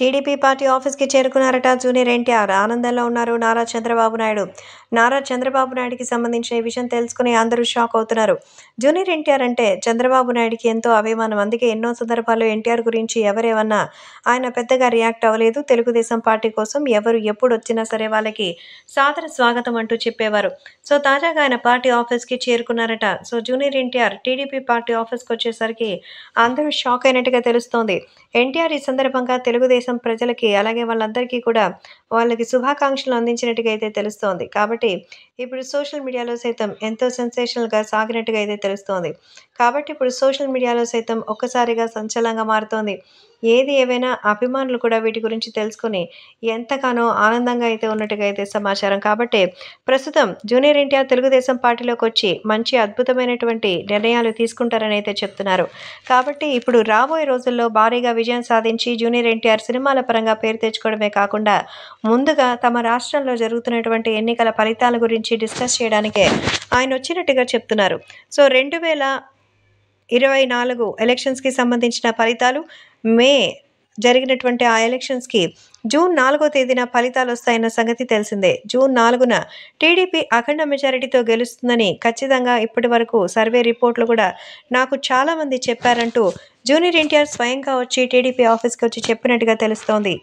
TDP party ఆఫీస్కి చేరుకున్నారట junior NTR ఆనందంలో ఉన్నారు నారా చంద్రబాబు నాయుడు నారా చంద్రబాబు నాయుడుకి సంబంధించిన ఈ విషయం తెలుసుకుని అందరూ షాక్ అవుతున్నారు జూనియర్ ఎన్టీఆర్ అంటే చంద్రబాబు నాయుడికి ఎంతో అభిమానం అందుకే ఎన్నో సందర్భాల్లో ఎన్టీఆర్ గురించి ఎవరేమన్నా ఆయన పెద్దగా రియాక్ట్ అవ్వలేదు తెలుగుదేశం పార్టీ కోసం ఎవరు ఎప్పుడు వచ్చినా సరే వాళ్ళకి సాదర స్వాగతం అంటూ చెప్పేవారు సో తాజాగా ఆయన పార్టీ ఆఫీస్కి చేరుకున్నారట so junior NTR TDP party ఆఫీస్కి వచ్చేసరికి అందరూ షాక్ అయినట్టుగా తెలుస్తోంది ఎన్టీఆర్ ఈ సందర్భంగా తెలుగుదేశం దేశం ప్రజలకి అలాగే వాళ్ళందరికీ కూడా వాళ్ళకి శుభాకాంక్షలు అందించినట్టుగా అయితే తెలుస్తోంది కాబట్టి ఇప్పుడు సోషల్ మీడియాలో సైతం ఎంతో సెన్సేషనల్గా సాగినట్టుగా అయితే తెలుస్తోంది కాబట్టి ఇప్పుడు సోషల్ మీడియాలో సైతం ఒక్కసారిగా సంచలంగా మారుతోంది ఏది ఏవైనా అభిమానులు కూడా వీటి గురించి తెలుసుకుని ఎంతగానో ఆనందంగా అయితే ఉన్నట్టుగా అయితే సమాచారం కాబట్టి ప్రస్తుతం జూనియర్ ఇండియా తెలుగుదేశం పార్టీలోకి వచ్చి మంచి అద్భుతమైనటువంటి నిర్ణయాలు తీసుకుంటారని అయితే చెప్తున్నారు కాబట్టి ఇప్పుడు రాబోయే రోజుల్లో భారీగా విజయం సాధించి జూనియర్ ఎన్టీఆర్ సినిమా సినిమాల పరంగా పేరు తెచ్చుకోవడమే కాకుండా ముందుగా తమ రాష్ట్రంలో జరుగుతున్నటువంటి ఎన్నికల ఫలితాల గురించి డిస్కస్ చేయడానికే ఆయన వచ్చినట్టుగా చెప్తున్నారు సో రెండు వేల ఇరవై నాలుగు ఎలక్షన్స్కి సంబంధించిన ఫలితాలు మే జరిగినటువంటి ఆ ఎలక్షన్స్కి జూన్ నాలుగో తేదీన ఫలితాలు వస్తాయన్న సంగతి తెలిసిందే జూన్ నాలుగున టీడీపీ అఖండ మెజారిటీతో గెలుస్తుందని ఖచ్చితంగా ఇప్పటి వరకు సర్వే రిపోర్ట్లు కూడా నాకు చాలామంది చెప్పారంటూ జూనియర్ ఎన్టీఆర్ స్వయంగా వచ్చి టీడీపీ ఆఫీస్కి వచ్చి చెప్పినట్టుగా తెలుస్తోంది